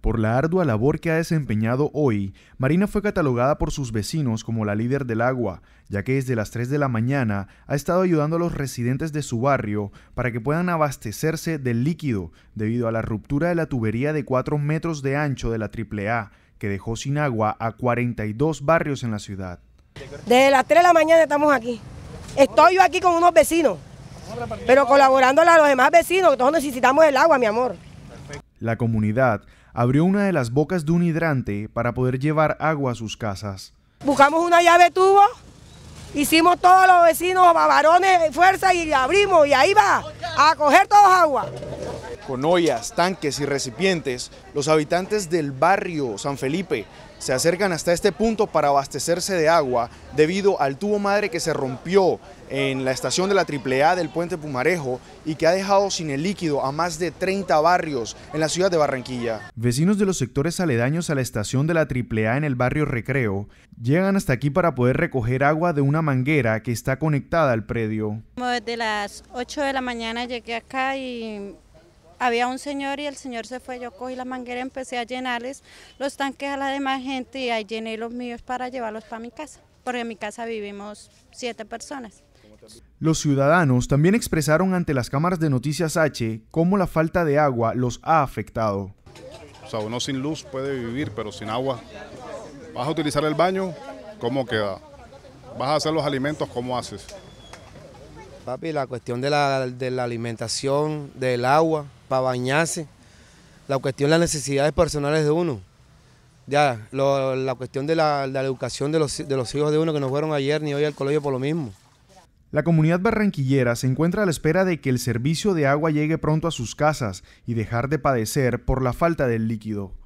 Por la ardua labor que ha desempeñado hoy, Marina fue catalogada por sus vecinos como la líder del agua, ya que desde las 3 de la mañana ha estado ayudando a los residentes de su barrio para que puedan abastecerse del líquido debido a la ruptura de la tubería de 4 metros de ancho de la AAA, que dejó sin agua a 42 barrios en la ciudad. Desde las 3 de la mañana estamos aquí. Estoy yo aquí con unos vecinos, pero colaborando a los demás vecinos, que todos necesitamos el agua, mi amor. La comunidad abrió una de las bocas de un hidrante para poder llevar agua a sus casas. Buscamos una llave tubo, hicimos todos los vecinos, de fuerza y abrimos y ahí va, a coger todos agua. Con ollas, tanques y recipientes, los habitantes del barrio San Felipe se acercan hasta este punto para abastecerse de agua debido al tubo madre que se rompió en la estación de la AAA del puente Pumarejo y que ha dejado sin el líquido a más de 30 barrios en la ciudad de Barranquilla. Vecinos de los sectores aledaños a la estación de la AAA en el barrio Recreo llegan hasta aquí para poder recoger agua de una manguera que está conectada al predio. Desde las 8 de la mañana llegué acá y había un señor y el señor se fue, yo cogí la manguera, y empecé a llenarles los tanques a la demás gente y ahí llené los míos para llevarlos para mi casa, porque en mi casa vivimos siete personas. Los ciudadanos también expresaron ante las cámaras de Noticias H cómo la falta de agua los ha afectado. O sea, uno sin luz puede vivir, pero sin agua. ¿Vas a utilizar el baño? ¿Cómo queda? ¿Vas a hacer los alimentos? ¿Cómo haces? Papi, la cuestión de la, de la alimentación, del agua, para bañarse. La cuestión de las necesidades personales de uno. Ya, la cuestión de la, educación de los, de los hijos de uno que no fueron ayer ni hoy al colegio por lo mismo. La comunidad barranquillera se encuentra a la espera de que el servicio de agua llegue pronto a sus casas y dejar de padecer por la falta del líquido.